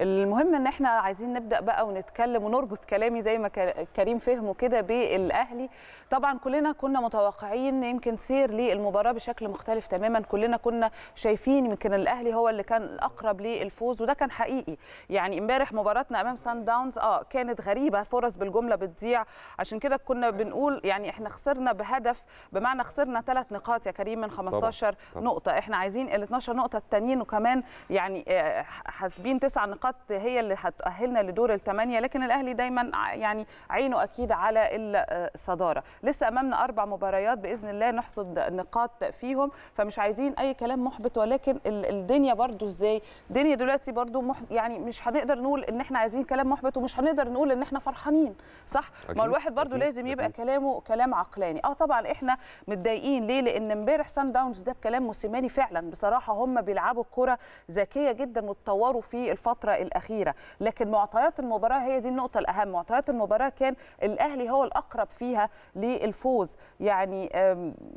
المهم ان احنا عايزين نبدا بقى ونتكلم ونربط كلامي زي ما كريم فهمه كده بالاهلي طبعا كلنا كنا متوقعين يمكن سير للمباراه بشكل مختلف تماما كلنا كنا شايفين يمكن الاهلي هو اللي كان الاقرب للفوز وده كان حقيقي يعني امبارح مباراتنا امام سان داونز اه كانت غريبه فرص بالجمله بتضيع عشان كده كنا بنقول يعني احنا خسرنا بهدف بمعنى خسرنا ثلاث نقاط يا كريم من 15 طبعا. طبعا. نقطه احنا عايزين ال 12 نقطه التانيين وكمان يعني آه، حاسبين تسع نقاط فقط هي اللي هتؤهلنا لدور الثمانية لكن الأهلي دايما يعني عينه أكيد على الصدارة لسه أمامنا أربع مباريات بإذن الله نحصد نقاط فيهم فمش عايزين أي كلام محبط ولكن الدنيا برضو إزاي الدنيا دلوقتي برضو مح... يعني مش هنقدر نقول إن إحنا عايزين كلام محبط ومش هنقدر نقول إن إحنا فرحانين صح ما الواحد برضو أكيد. لازم يبقى أكيد. كلامه كلام عقلاني اه طبعا احنا متضايقين ليه لان امبارح سان داونز ده بكلام موسيماني فعلا بصراحه هم بيلعبوا الكره ذكيه جدا واتطوروا في الفتره الأخيرة لكن معطيات المباراة هي دي النقطة الأهم معطيات المباراة كان الأهلي هو الأقرب فيها للفوز يعني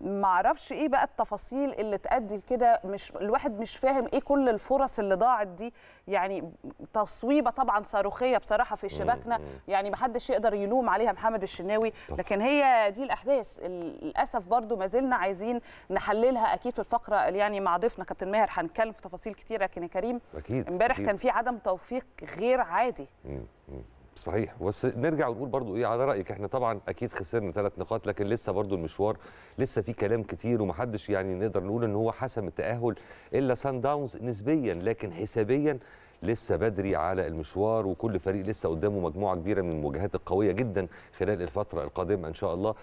معرفش إيه بقى التفاصيل اللي تأدي لكده مش الواحد مش فاهم إيه كل الفرص اللي ضاعت دي يعني تصويبة طبعا صاروخية بصراحة في شباكنا يعني ما حدش يقدر يلوم عليها محمد الشناوي لكن هي دي الأحداث للأسف برضو ما زلنا عايزين نحللها أكيد في الفقرة يعني مع ضيفنا كابتن ماهر هنتكلم في تفاصيل كتير لكن يا كريم امبارح كان في عدم توفيق غير عادي صحيح بس نرجع ونقول برضو ايه على رايك احنا طبعا اكيد خسرنا ثلاث نقاط لكن لسه برضو المشوار لسه في كلام كتير ومحدش يعني نقدر نقول ان هو حسم التاهل الا سان داونز نسبيا لكن حسابيا لسه بدري على المشوار وكل فريق لسه قدامه مجموعه كبيره من المواجهات القويه جدا خلال الفتره القادمه ان شاء الله